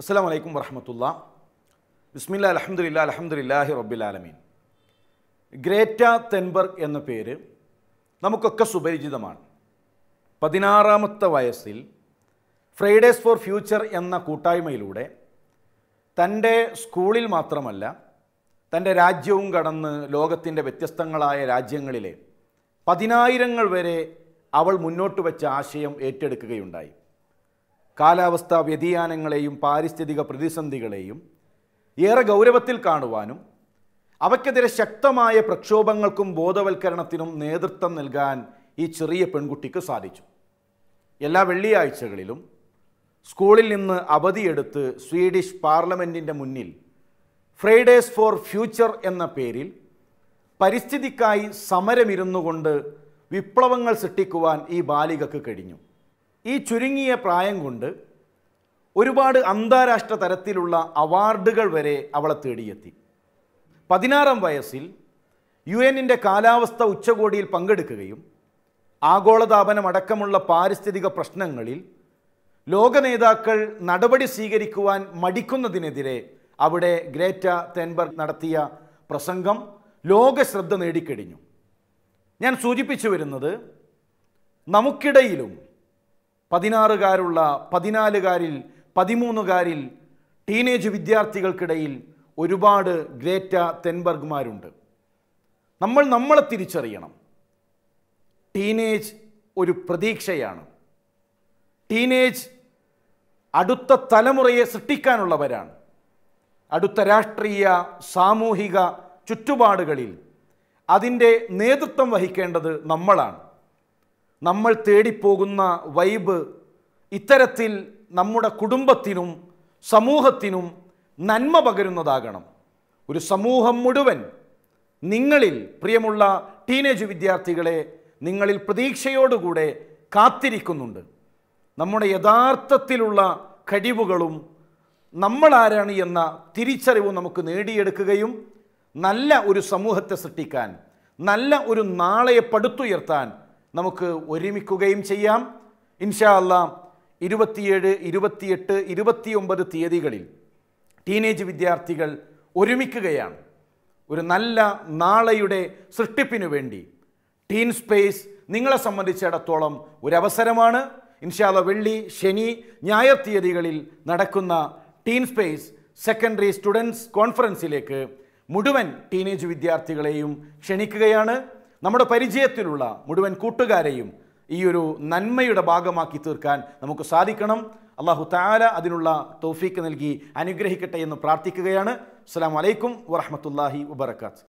അസ്സാം വലൈക്കും വർഹമത്തുള്ള ബിസ്മില്ല അലഹമുല്ല അലഹമുല്ലാഹി റബ്ബിലാലമീൻ ഗ്രേറ്റ തെൻബർഗ് എന്ന പേര് നമുക്കൊക്കെ സുപരിചിതമാണ് പതിനാറാമത്തെ വയസ്സിൽ ഫ്രൈഡേസ് ഫോർ ഫ്യൂച്ചർ എന്ന കൂട്ടായ്മയിലൂടെ തൻ്റെ സ്കൂളിൽ മാത്രമല്ല തൻ്റെ രാജ്യവും കടന്ന് ലോകത്തിൻ്റെ വ്യത്യസ്തങ്ങളായ രാജ്യങ്ങളിലെ പതിനായിരങ്ങൾ വരെ അവൾ മുന്നോട്ട് വെച്ച ആശയം ഏറ്റെടുക്കുകയുണ്ടായി കാലാവസ്ഥാ വ്യതിയാനങ്ങളെയും പാരിസ്ഥിതിക പ്രതിസന്ധികളെയും ഏറെ ഗൗരവത്തിൽ കാണുവാനും അവയ്ക്കെതിരെ ശക്തമായ പ്രക്ഷോഭങ്ങൾക്കും ബോധവൽക്കരണത്തിനും നേതൃത്വം നൽകാൻ ഈ ചെറിയ പെൺകുട്ടിക്ക് സാധിച്ചു എല്ലാ വെള്ളിയാഴ്ചകളിലും സ്കൂളിൽ നിന്ന് അവധിയെടുത്ത് സ്വീഡിഷ് പാർലമെൻറ്റിൻ്റെ മുന്നിൽ ഫ്രൈഡേസ് ഫോർ ഫ്യൂച്ചർ എന്ന പേരിൽ പരിസ്ഥിതിക്കായി സമരമിരുന്നുകൊണ്ട് വിപ്ലവങ്ങൾ സൃഷ്ടിക്കുവാൻ ഈ ബാലികക്ക് കഴിഞ്ഞു ഈ ചുരുങ്ങിയ പ്രായം കൊണ്ട് ഒരുപാട് അന്താരാഷ്ട്ര തരത്തിലുള്ള അവാർഡുകൾ വരെ അവളെ തേടിയെത്തി പതിനാറാം വയസ്സിൽ യു എന്നിൻ്റെ കാലാവസ്ഥ ഉച്ചകോടിയിൽ പങ്കെടുക്കുകയും ആഗോളതാപനമടക്കമുള്ള പാരിസ്ഥിതിക പ്രശ്നങ്ങളിൽ ലോക നേതാക്കൾ നടപടി സ്വീകരിക്കുവാൻ മടിക്കുന്നതിനെതിരെ അവിടെ ഗ്രേറ്റ തെൻബർഗ് നടത്തിയ പ്രസംഗം ലോക ശ്രദ്ധ നേടിക്കഴിഞ്ഞു ഞാൻ സൂചിപ്പിച്ചു വരുന്നത് നമുക്കിടയിലും പതിനാറുകാരുള്ള പതിനാലുകാരിൽ പതിമൂന്നുകാരിൽ ടീനേജ് വിദ്യാർത്ഥികൾക്കിടയിൽ ഒരുപാട് ഗ്രേറ്റ തെൻബർഗ്മാരുണ്ട് നമ്മൾ നമ്മളെ തിരിച്ചറിയണം ടീനേജ് ഒരു പ്രതീക്ഷയാണ് ടീനേജ് അടുത്ത തലമുറയെ സൃഷ്ടിക്കാനുള്ളവരാണ് അടുത്ത രാഷ്ട്രീയ സാമൂഹിക ചുറ്റുപാടുകളിൽ അതിൻ്റെ നേതൃത്വം വഹിക്കേണ്ടത് നമ്മളാണ് നമ്മൾ തേടിപ്പോകുന്ന വൈബ് ഇത്തരത്തിൽ നമ്മുടെ കുടുംബത്തിനും സമൂഹത്തിനും നന്മ പകരുന്നതാകണം ഒരു സമൂഹം മുഴുവൻ നിങ്ങളിൽ പ്രിയമുള്ള ടീനേജ് വിദ്യാർത്ഥികളെ നിങ്ങളിൽ പ്രതീക്ഷയോടുകൂടെ കാത്തിരിക്കുന്നുണ്ട് നമ്മുടെ യഥാർത്ഥത്തിലുള്ള കഴിവുകളും നമ്മൾ എന്ന തിരിച്ചറിവും നമുക്ക് നേടിയെടുക്കുകയും നല്ല ഒരു സമൂഹത്തെ സൃഷ്ടിക്കാൻ നല്ല ഒരു നാളെ പടുത്തുയർത്താൻ നമുക്ക് ഒരുമിക്കുകയും ചെയ്യാം ഇൻഷാ അല്ല ഇരുപത്തിയേഴ് ഇരുപത്തിയെട്ട് ഇരുപത്തിയൊമ്പത് തീയതികളിൽ ടീനേജ് വിദ്യാർത്ഥികൾ ഒരുമിക്കുകയാണ് ഒരു നല്ല നാളെയുടെ സൃഷ്ടിപ്പിനു വേണ്ടി ടീൻ സ്പേസ് നിങ്ങളെ സംബന്ധിച്ചിടത്തോളം ഒരവസരമാണ് ഇൻഷാല വെള്ളി ശനി ഞായർ തീയതികളിൽ നടക്കുന്ന ടീൻ സ്പേസ് സെക്കൻഡറി സ്റ്റുഡൻസ് കോൺഫറൻസിലേക്ക് മുഴുവൻ ടീനേജ് വിദ്യാർത്ഥികളെയും ക്ഷണിക്കുകയാണ് നമ്മുടെ പരിചയത്തിലുള്ള മുഴുവൻ കൂട്ടുകാരെയും ഈ ഒരു നന്മയുടെ ഭാഗമാക്കി തീർക്കാൻ നമുക്ക് സാധിക്കണം അള്ളാഹു താര അതിനുള്ള തോഫീക്ക് നൽകി അനുഗ്രഹിക്കട്ടെ എന്ന് പ്രാർത്ഥിക്കുകയാണ് അസ്സാം വലൈക്കും വാഹമത്തല്ലാഹി വബർക്കാത്ത്